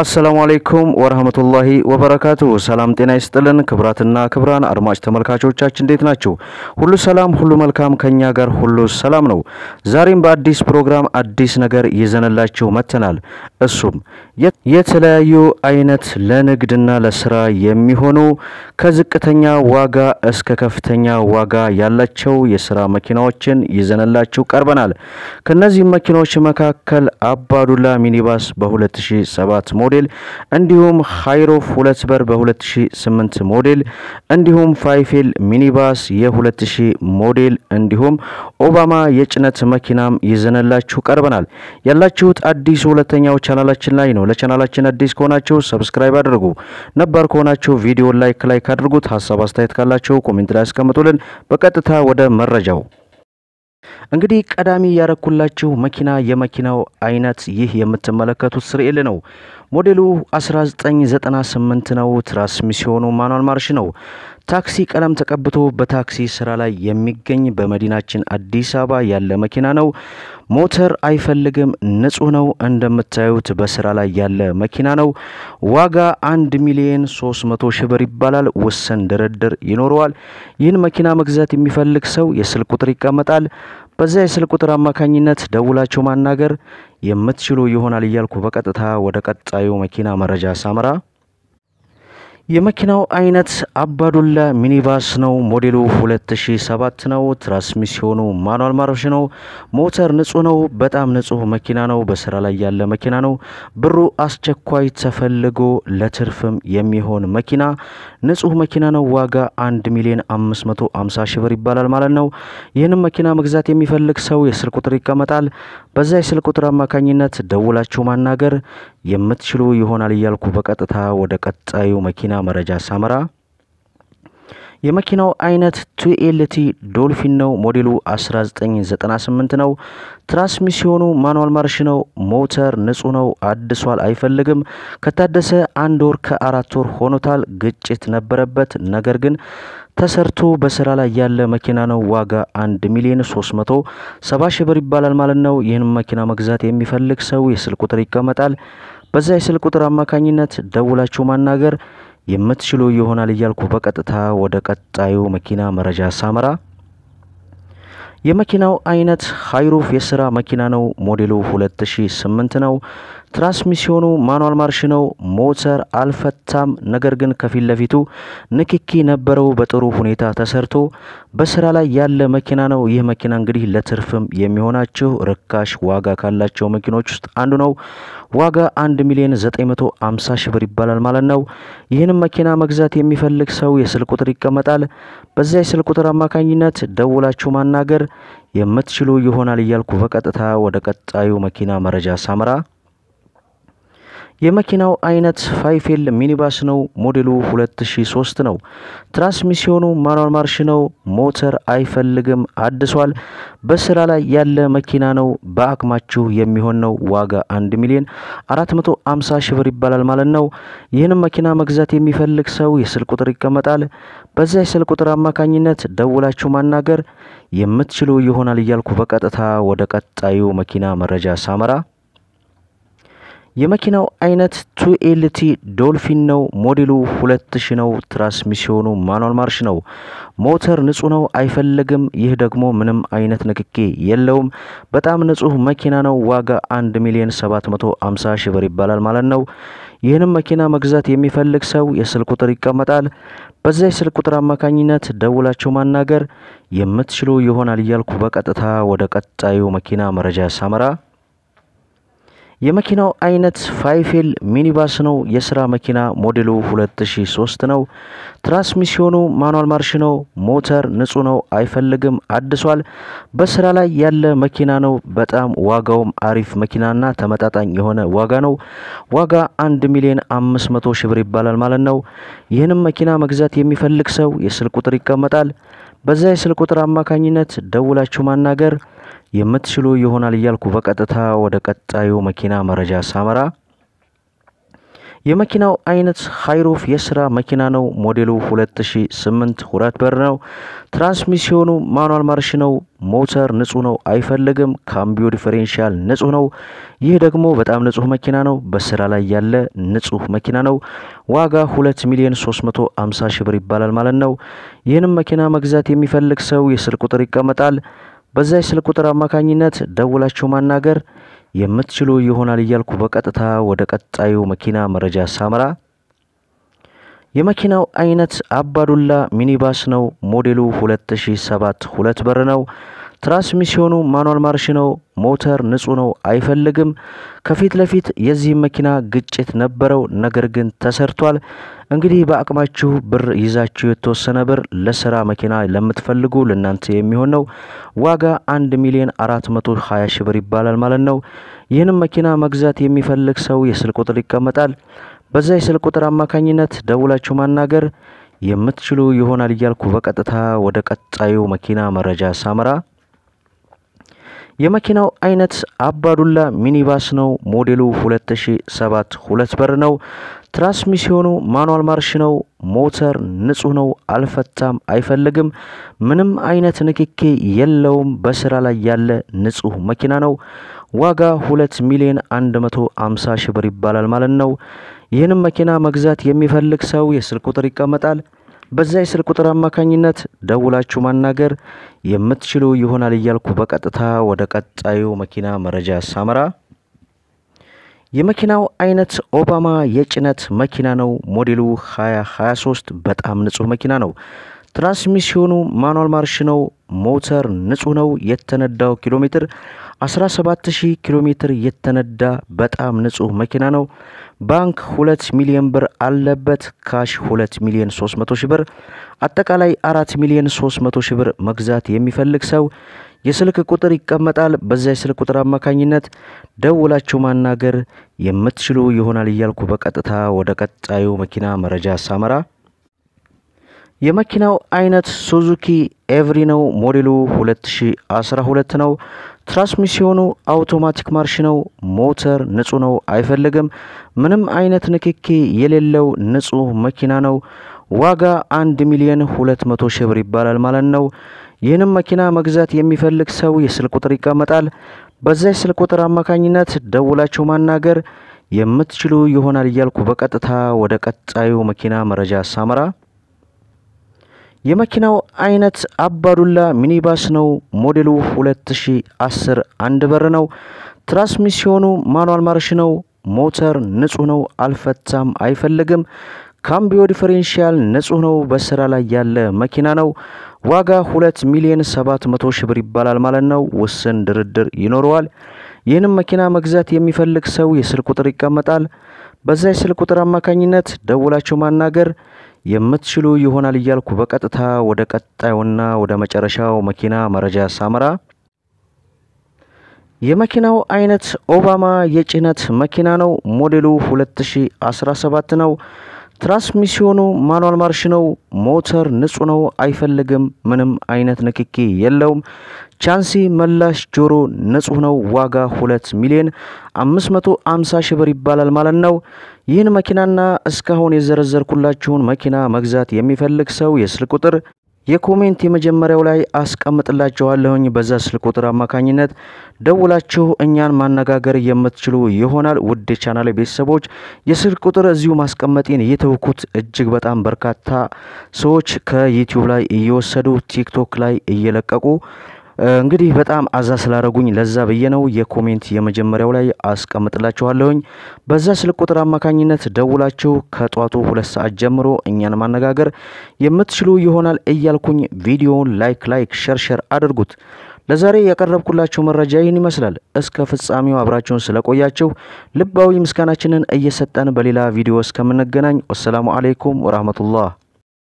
አሰላሙ አሌይኩም ወረህመቱላሂ ወበረካቱ። ሰላም ጤና ይስጥልን ክብራትና ክብራን አድማጭ ተመልካቾቻችን እንዴት ናቸው? ሁሉ ሰላም፣ ሁሉ መልካም፣ ከኛ ጋር ሁሉ ሰላም ነው። ዛሬም በአዲስ ፕሮግራም አዲስ ነገር ይዘንላችሁ መጥተናል። እሱም የተለያዩ አይነት ለንግድና ለስራ የሚሆኑ ከዝቅተኛ ዋጋ እስከ ከፍተኛ ዋጋ ያላቸው የስራ መኪናዎችን ይዘንላችሁ ቀርበናል። ከነዚህ መኪናዎች መካከል አባዱላ ሚኒባስ በ2007 ሞዴል እንዲሁም ሃይሮፍ ሁለት በር በ2008 ሞዴል እንዲሁም ፋይፌል ሚኒባስ የ2000 ሞዴል እንዲሁም ኦባማ የጭነት መኪናም ይዘንላችሁ ቀርበናል። ያላችሁት አዲስ ሁለተኛው ቻናላችን ላይ ነው። ለቻናላችን አዲስ ከሆናችሁ ሰብስክራይብ አድርጉ። ነባር ከሆናችሁ ቪዲዮ ላይክ ላይክ አድርጉት። ሀሳብ አስተያየት ካላችሁ ኮሜንት ላይ አስቀምጡልን። በቀጥታ ወደ መረጃው እንግዲህ ቀዳሚ ያረኩላችሁ መኪና የመኪናው አይነት ይህ የምትመለከቱት ስርኤል ነው። ሞዴሉ 1998 ነው። ትራንስሚሲዮኑ ማኗል ማርሽ ነው። ታክሲ ቀለም ተቀብቶ በታክሲ ስራ ላይ የሚገኝ በመዲናችን አዲስ አበባ ያለ መኪና ነው። ሞተር አይፈልግም፣ ንጹህ ነው። እንደምታዩት በስራ ላይ ያለ መኪና ነው። ዋጋ አንድ ሚሊየን ሶስት መቶ ሺህ ብር ይባላል። ውስን ድርድር ይኖረዋል። ይህን መኪና መግዛት የሚፈልግ ሰው የስልክ ቁጥር ይቀመጣል። በዚያ የስልክ ቁጥር አማካኝነት ደውላቸው ማናገር የምትችሉ ይሆናል እያልኩ በቀጥታ ወደ ቀጣዩ መኪና መረጃ ሳምራ የመኪናው አይነት አባዱላ ሚኒባስ ነው። ሞዴሉ 2007 ነው። ትራንስሚሽኑ ማኑዋል ማረሽ ነው። ሞተር ንጹህ ነው። በጣም ንጹህ መኪና ነው። በስራ ላይ ያለ መኪና ነው። ብሩ አስቸኳይ ተፈልጎ ለትርፍም የሚሆን መኪና ንጹህ መኪና ነው። ዋጋ 1 ሚሊዮን 550 ሺህ ብር ይባላል ማለት ነው። ይህንም መኪና መግዛት የሚፈልግ ሰው የስልክ ቁጥር ይቀመጣል። በዛ የስልክ ቁጥር አማካኝነት ደውላችሁ ማናገር የምትችሉ ይሆናል እያልኩ በቀጥታ ወደ ቀጣዩ መኪና መረጃ ሳመራ የመኪናው አይነት ቱኤልቲ ዶልፊን ነው። ሞዴሉ 1998 ነው። ትራንስሚሽኑ ማኑዋል ማርሽ ነው። ሞተር ንጹህ ነው። አድሷል፣ አይፈልግም። ከታደሰ አንድ ወር ከአራት ወር ሆኖታል። ግጭት ነበረበት፣ ነገር ግን ተሰርቶ በስራ ላይ ያለ መኪና ነው። ዋጋ 1 ሚሊዮን 370 ሺህ ብር ይባላል ማለት ነው። ይህን መኪና መግዛት የሚፈልግ ሰው የስልክ ቁጥር ይቀመጣል። በዛ የስልክ ቁጥር አማካኝነት ደውላችሁ ማናገር የምትችሉ ይሆናል እያልኩ በቀጥታ ወደ ቀጣዩ መኪና መረጃ ሳመራ የመኪናው አይነት ሀይሩፍ የስራ መኪና ነው። ሞዴሉ 2008 ነው። ትራንስሚሽኑ ማኑዋል ማርሽ ነው። ሞተር አልፈታም፣ ነገር ግን ከፊት ለፊቱ ንክኪ ነበረው። በጥሩ ሁኔታ ተሰርቶ በስራ ላይ ያለ መኪና ነው። ይህ መኪና እንግዲህ ለትርፍም የሚሆናችሁ ርካሽ ዋጋ ካላቸው መኪኖች ውስጥ አንዱ ነው። ዋጋ 1 ሚሊዮን 950 ሺህ ብር ይባላል ማለት ነው። ይህንም መኪና መግዛት የሚፈልግ ሰው የስልክ ቁጥር ይቀመጣል። በዚያ የስልክ ቁጥር አማካኝነት ደውላችሁ ማናገር የምትችሉ ይሆናል እያልኩ በቀጥታ ወደ ቀጣዩ መኪና መረጃ ሳምራ የመኪናው አይነት ፋይፌል ሚኒባስ ነው። ሞዴሉ 2003 ነው። ትራንስሚሲዮኑ ማኗል ማርሽ ነው። ሞተር አይፈልግም፣ አድሷል። በስራ ላይ ያለ መኪና ነው። በአቅማችሁ የሚሆን ነው። ዋጋ 1 ሚሊዮን 450 ሺህ ብር ይባላል ማለት ነው። ይህንም መኪና መግዛት የሚፈልግ ሰው የስልክ ቁጥር ይቀመጣል። በዛ የስልክ ቁጥር አማካኝነት ደውላችሁ ማናገር የምትችሉ ይሆናል እያልኩ በቀጥታ ወደ ቀጣዩ መኪና መረጃ ሳመራ የመኪናው አይነት ቱኤልቲ ዶልፊን ነው። ሞዴሉ 2000 ነው። ትራንስሚሽኑ ማኑዋል ማርሽ ነው። ሞተር ንጹህ ነው፣ አይፈልግም ይህ ደግሞ ምንም አይነት ንክኪ የለውም። በጣም ንጹህ መኪና ነው። ዋጋ 1 ሚሊዮን 750 ሺህ ብር ይባላል ማለት ነው። ይህንም መኪና መግዛት የሚፈልግ ሰው የስልክ ቁጥር ይቀመጣል። በዛ የስልክ ቁጥር አማካኝነት ደውላችሁ ማናገር የምትችሉ ይሆናል እያልኩ በቀጥታ ወደ ቀጣዩ መኪና መረጃ ሳመራ የመኪናው አይነት ፋይፌል ሚኒባስ ነው። የስራ መኪና ሞዴሉ 2003 ነው። ትራንስሚሽኑ ማኑዋል ማርሽ ነው። ሞተር ንጹህ ነው፣ አይፈልግም፣ አድሷል። በስራ ላይ ያለ መኪና ነው። በጣም ዋጋውም አሪፍ መኪናና ተመጣጣኝ የሆነ ዋጋ ነው። ዋጋ 1 ሚሊዮን 500 ሺህ ብር ይባላል ማለት ነው። ይህንም መኪና መግዛት የሚፈልግ ሰው የስልክ ቁጥር ይቀመጣል። በዛ የስልክ ቁጥር አማካኝነት ደውላችሁ ማናገር የምትችሉ ይሆናል እያልኩ በቀጥታ ወደ ቀጣዩ መኪና መረጃ ሳመራ የመኪናው አይነት ሃይሮፍ የስራ መኪና ነው። ሞዴሉ 2008 ሁለት በር ነው። ትራንስሚሽኑ ማኑዋል ማርሽ ነው። ሞተር ንጹህ ነው፣ አይፈልግም። ካምቢዮ ዲፈሬንሻል ንጹህ ነው። ይህ ደግሞ በጣም ንጹህ መኪና ነው። በስራ ላይ ያለ ንጹህ መኪና ነው። ዋጋ 2 ሚሊዮን 350 ሺህ ብር ይባላል ማለት ነው። ይህንም መኪና መግዛት የሚፈልግ ሰው የስልክ ቁጥር ይቀመጣል። በዛ የስልክ ቁጥር አማካኝነት ደውላችሁ ማናገር የምትችሉ ይሆናል እያልኩ በቀጥታ ወደ ቀጣዩ መኪና መረጃ ሳመራ የመኪናው አይነት አባዱላ ሚኒባስ ነው። ሞዴሉ 2007 ሁለት በር ነው። ትራንስሚሽኑ ማኑዋል ማርሽ ነው። ሞተር ንጹህ ነው፣ አይፈልግም። ከፊት ለፊት የዚህ መኪና ግጭት ነበረው፣ ነገር ግን ተሰርቷል። እንግዲህ በአቅማችሁ ብር ይዛችሁ የተወሰነ ብር ለስራ መኪና ለምትፈልጉ ለእናንተ የሚሆን ነው። ዋጋ 1 ሚሊዮን 420 ሺህ ብር ይባላል ማለት ነው። ይህንም መኪና መግዛት የሚፈልግ ሰው የስልክ ቁጥር ይቀመጣል። በዛ የስልክ ቁጥር አማካኝነት ደውላችሁ ማናገር የምትችሉ ይሆናል እያልኩ በቀጥታ ወደ ቀጣዩ መኪና መረጃ ሳመራ የመኪናው አይነት አባዱላ ሚኒባስ ነው። ሞዴሉ 2007 ሁለት በር ነው። ትራንስሚሽኑ ማኑዋል ማርሽ ነው። ሞተር ንጹህ ነው፣ አልፈታም፣ አይፈልግም። ምንም አይነት ንክኬ የለውም። በስራ ላይ ያለ ንጹህ መኪና ነው። ዋጋ 2 ሚሊዮን 150 ሺህ ብር ይባላል ማለት ነው። ይህንም መኪና መግዛት የሚፈልግ ሰው የስልክ ቁጥር ይቀመጣል። በዛ የስልክ ቁጥር አማካኝነት ደውላችሁ ማናገር የምትችሉ ይሆናል እያልኩ በቀጥታ ወደ ቀጣዩ መኪና መረጃ ሳመራ የመኪናው አይነት ኦባማ የጭነት መኪና ነው። ሞዴሉ 2023 በጣም ንጹህ መኪና ነው። ትራንስሚሽኑ ማኑዋል ማርሽ ነው። ሞተር ንጹህ ነው። የተነዳው ኪሎ ሜትር 17000 ኪሎ ሜትር የተነዳ በጣም ንጹህ መኪና ነው። ባንክ 2 ሚሊዮን ብር አለበት። ካሽ 2 ሚሊዮን 300 ሺህ ብር፣ አጠቃላይ 4 ሚሊዮን 300 ሺህ ብር መግዛት የሚፈልግ ሰው የስልክ ቁጥር ይቀመጣል። በዛ የስልክ ቁጥር አማካኝነት ደውላችሁ ማናገር የምትችሉ ይሆናል እያልኩ በቀጥታ ወደ ቀጣዩ መኪና መረጃ ሳመራ የመኪናው አይነት ሱዙኪ ኤቭሪ ነው። ሞዴሉ 2012 ነው። ትራንስሚሽኑ አውቶማቲክ ማርሽ ነው። ሞተር ንጹህ ነው፣ አይፈልግም። ምንም አይነት ንክኪ የሌለው ንጹህ መኪና ነው። ዋጋ 1 ሚሊዮን 200 ሺህ ብር ይባላል ማለት ነው። ይህንም መኪና መግዛት የሚፈልግ ሰው የስልክ ቁጥር ይቀመጣል። በዛ ስልክ ቁጥር አማካኝነት ደውላችሁ ማናገር የምትችሉ ይሆናል እያልኩ በቀጥታ ወደ ቀጣዩ መኪና መረጃ ሳመራ የመኪናው አይነት አባዱላ ሚኒባስ ነው። ሞዴሉ 2010 አንድ በር ነው። ትራንስሚሽኑ ማኑዋል ማርሽ ነው። ሞተር ንጹህ ነው፣ አልፈታም፣ አይፈልግም። ካምቢዮ ዲፈሬንሺያል ንጹህ ነው። በስራ ላይ ያለ መኪና ነው። ዋጋ 2 ሚሊዮን 700 ሺህ ብር ይባላል ማለት ነው። ውስን ድርድር ይኖረዋል። ይህንም መኪና መግዛት የሚፈልግ ሰው የስልክ ቁጥር ይቀመጣል። በዛ የስልክ ቁጥር አማካኝነት ደውላቸው ማናገር የምትችሉ ይሆናል እያልኩ በቀጥታ ወደ ቀጣዩና ወደ መጨረሻው መኪና መረጃ ሳመራ የመኪናው አይነት ኦባማ የጭነት መኪና ነው። ሞዴሉ 2017 ነው። ትራንስሚሽኑ ማኑዋል ማርሽ ነው። ሞተር ንጹህ ነው፣ አይፈልግም። ምንም አይነት ንክኪ የለውም። ቻንሲ መላሽ ጆሮ ንጹህ ነው። ዋጋ 2 ሚሊዮን 550 ሺህ ብር ይባላል ማለት ነው። ይህን መኪናና እስካሁን የዘረዘርኩላችሁን መኪና መግዛት የሚፈልግ ሰው የስልክ ቁጥር የኮሜንት የመጀመሪያው ላይ አስቀምጥላችኋለሁኝ። በዛ ስልክ ቁጥር አማካኝነት ደውላችሁ እኛን ማነጋገር የምትችሉ ይሆናል። ውድ ቻናል ቤተሰቦች የስልክ ቁጥር እዚሁ ማስቀመጤን የተውኩት እጅግ በጣም በርካታ ሰዎች ከዩቲዩብ ላይ እየወሰዱ ቲክቶክ ላይ እየለቀቁ እንግዲህ በጣም አዛ ስላረጉኝ ለዛ ብዬ ነው የኮሜንት የመጀመሪያው ላይ አስቀምጥላችኋለሁኝ። በዛ ስልክ ቁጥር አማካኝነት ደውላችሁ ከጧቱ ሁለት ሰዓት ጀምሮ እኛን ማነጋገር የምትችሉ ይሆናል እያልኩኝ ቪዲዮውን ላይክ ላይክ ሸር ሸር አድርጉት። ለዛሬ ያቀረብኩላችሁ መረጃ ይህን ይመስላል። እስከ ፍጻሜው አብራችሁን ስለቆያችሁ ልባዊ ምስጋናችንን እየሰጠን በሌላ ቪዲዮ እስከምንገናኝ ወሰላሙ አሌይኩም ወራህመቱላህ